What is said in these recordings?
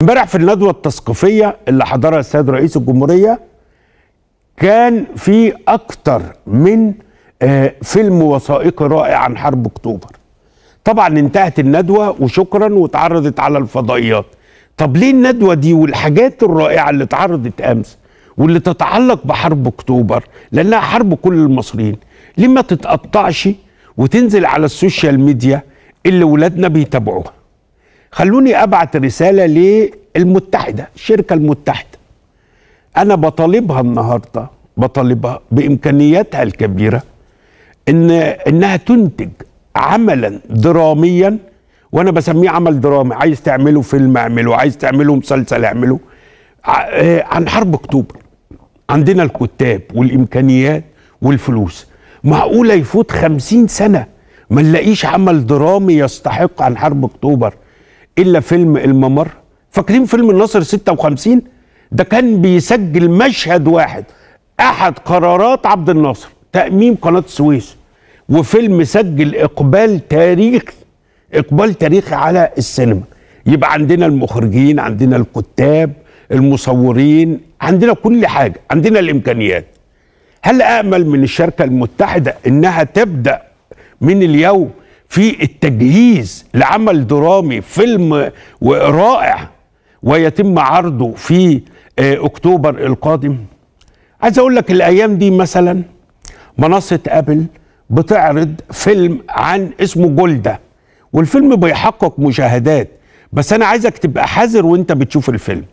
امبارح في الندوه التثقيفيه اللي حضرها السيد رئيس الجمهوريه كان في اكتر من آه، فيلم وثائقي رائع عن حرب اكتوبر طبعا انتهت الندوه وشكرا واتعرضت على الفضائيات طب ليه الندوه دي والحاجات الرائعه اللي اتعرضت امس واللي تتعلق بحرب اكتوبر لانها حرب كل المصريين ليه ما تتقطعش وتنزل على السوشيال ميديا اللي ولادنا بيتابعوها خلوني ابعت رساله للمتحده الشركه المتحده انا بطالبها النهارده بطالبها بامكانياتها الكبيره ان انها تنتج عملا دراميا وانا بسميه عمل درامي عايز تعمله فيلم اعمله عايز تعمله مسلسل اعمله آه، عن حرب اكتوبر عندنا الكتاب والامكانيات والفلوس معقوله يفوت خمسين سنه ما نلاقيش عمل درامي يستحق عن حرب اكتوبر الا فيلم الممر فاكرين فيلم الناصر 56 ده كان بيسجل مشهد واحد احد قرارات عبد الناصر تاميم قناه السويس وفيلم سجل اقبال تاريخي اقبال تاريخي على السينما يبقى عندنا المخرجين عندنا الكتاب المصورين عندنا كل حاجه عندنا الامكانيات هل امل من الشركه المتحده انها تبدا من اليوم في التجهيز لعمل درامي فيلم رائع ويتم عرضه في آه، اكتوبر القادم عايز اقول لك الايام دي مثلا منصه ابل بتعرض فيلم عن اسمه جولدا والفيلم بيحقق مشاهدات بس انا عايزك تبقى حذر وانت بتشوف الفيلم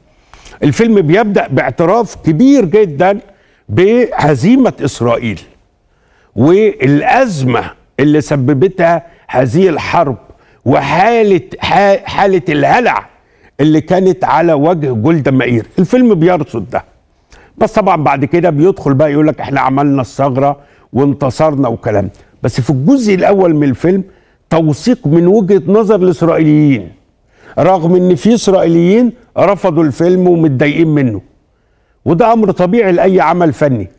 الفيلم بيبدا باعتراف كبير جدا بهزيمه اسرائيل والازمه اللي سببتها هذه الحرب وحالة حالة الهلع اللي كانت على وجه جولدا مائير الفيلم بيرصد ده بس طبعا بعد كده بيدخل بقى يقول لك احنا عملنا الثغرة وانتصرنا وكلام بس في الجزء الأول من الفيلم توثيق من وجهة نظر الإسرائيليين رغم ان في إسرائيليين رفضوا الفيلم ومتضايقين منه وده أمر طبيعي لأي عمل فني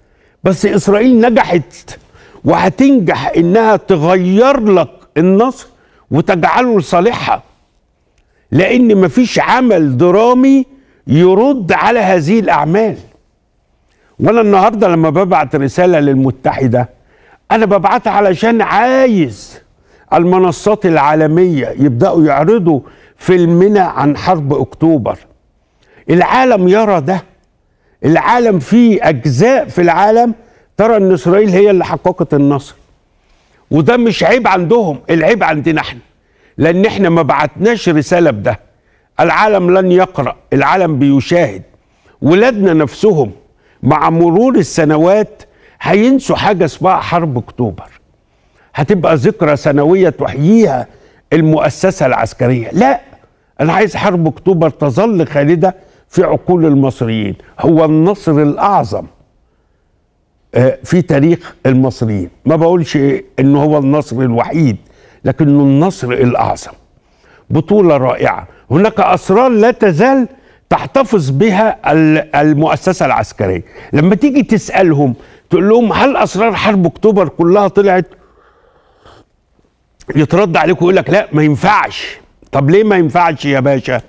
بس إسرائيل نجحت وهتنجح إنها تغير لك النصر وتجعله لصالحها لأن مفيش عمل درامي يرد على هذه الأعمال وأنا النهاردة لما ببعت رسالة للمتحدة أنا ببعتها علشان عايز المنصات العالمية يبدأوا يعرضوا فيلمنا عن حرب أكتوبر العالم يرى ده العالم فيه أجزاء في العالم ترى أن إسرائيل هي اللي حققت النصر وده مش عيب عندهم العيب عندنا احنا لان احنا ما بعتناش رساله بده العالم لن يقرا العالم بيشاهد ولادنا نفسهم مع مرور السنوات هينسوا حاجه اسمها حرب اكتوبر هتبقى ذكرى سنويه تحييها المؤسسه العسكريه لا انا عايز حرب اكتوبر تظل خالده في عقول المصريين هو النصر الاعظم آه، في تاريخ المصريين ما بقولش ان هو النصر الوحيد لكنه النصر الاعظم بطوله رائعه هناك اسرار لا تزال تحتفظ بها المؤسسه العسكريه لما تيجي تسالهم تقول لهم هل اسرار حرب اكتوبر كلها طلعت يترد عليكم يقول لك لا ما ينفعش طب ليه ما ينفعش يا باشا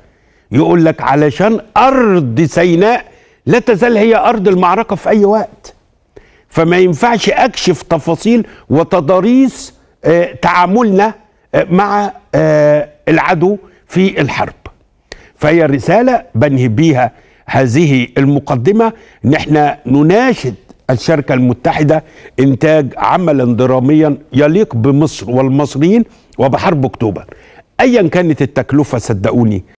يقول لك علشان ارض سيناء لا تزال هي ارض المعركه في اي وقت فما ينفعش اكشف تفاصيل وتضاريس آه، تعاملنا آه، مع آه، العدو في الحرب فهي رساله بنهي بيها هذه المقدمه ان احنا نناشد الشركه المتحده انتاج عملا دراميا يليق بمصر والمصريين وبحرب اكتوبر ايا كانت التكلفه صدقوني